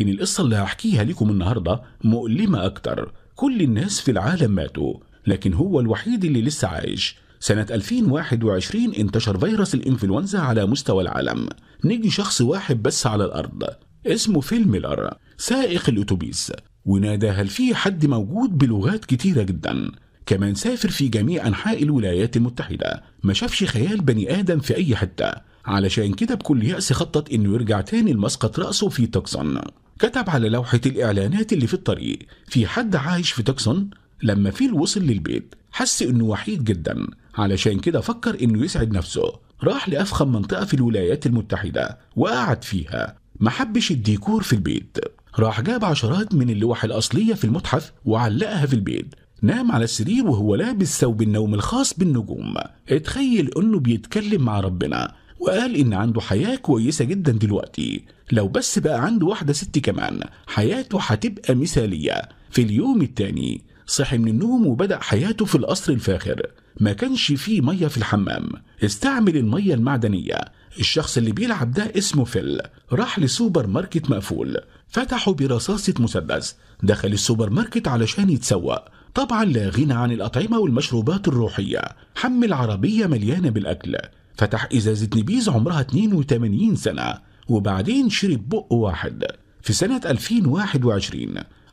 لكن القصة اللي هحكيها لكم النهاردة مؤلمة أكتر كل الناس في العالم ماتوا لكن هو الوحيد اللي لسه عايش سنة 2021 انتشر فيروس الإنفلونزا على مستوى العالم نجي شخص واحد بس على الأرض اسمه فيل ميلر سائق الأتوبيس ونادى هل في حد موجود بلغات كتيرة جدا كمان سافر في جميع أنحاء الولايات المتحدة ما شافش خيال بني آدم في أي حتة علشان كده بكل يأس خطط إنه يرجع تاني لمسقط رأسه في تكسون كتب على لوحة الإعلانات اللي في الطريق في حد عايش في تكسون لما فيل وصل للبيت حس إنه وحيد جدا علشان كده فكر إنه يسعد نفسه راح لأفخم منطقة في الولايات المتحدة وقعد فيها محبش الديكور في البيت راح جاب عشرات من اللوح الأصلية في المتحف وعلقها في البيت نام على السرير وهو لابس ثوب النوم الخاص بالنجوم اتخيل انه بيتكلم مع ربنا وقال إن عنده حياة كويسة جدا دلوقتي لو بس بقى عنده واحدة ست كمان حياته هتبقى مثالية في اليوم التاني صحي من النوم وبدأ حياته في القصر الفاخر ما كانش فيه مية في الحمام استعمل المية المعدنية الشخص اللي بيلعب ده اسمه فيل راح لسوبر ماركت مقفول فتحوا برصاصة مسدس دخل السوبر ماركت علشان يتسوق طبعا لا غنى عن الأطعمة والمشروبات الروحية حمل عربية مليانة بالأكل فتح إزازة نبيذ عمرها 82 سنة وبعدين شرب بق واحد في سنة 2021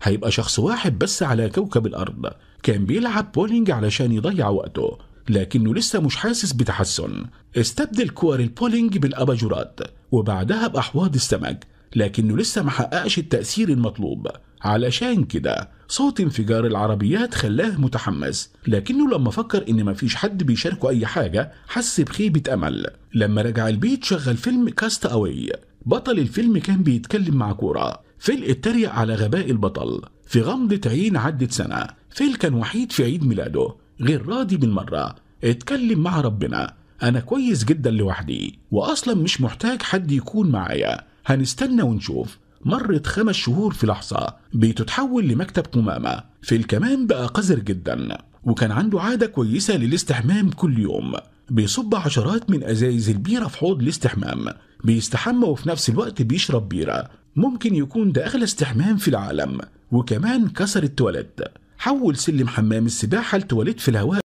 هيبقى شخص واحد بس على كوكب الأرض كان بيلعب بولينج علشان يضيع وقته لكنه لسه مش حاسس بتحسن استبدل كور البولينج بالأباجورات وبعدها بأحواض السمك لكنه لسه محققش التأثير المطلوب علشان كده صوت انفجار العربيات خلاه متحمس لكنه لما فكر ان مفيش حد بيشاركه اي حاجة حس بخيبة امل لما رجع البيت شغل فيلم كاست اوي بطل الفيلم كان بيتكلم مع كورة فيل اتريق على غباء البطل في غمضة عين عدت سنة فيل كان وحيد في عيد ميلاده غير راضي بالمرة اتكلم مع ربنا أنا كويس جدا لوحدي وأصلا مش محتاج حد يكون معايا هنستنى ونشوف مرت خمس شهور في لحظة بتتحول لمكتب قمامة في الكمام بقى قذر جدا وكان عنده عادة كويسة للاستحمام كل يوم بيصب عشرات من أزايز البيرة في حوض الاستحمام بيستحمى وفي نفس الوقت بيشرب بيرة ممكن يكون ده أغلى استحمام في العالم وكمان كسر التواليت حول سلم حمام السباحة لتواليت في الهواء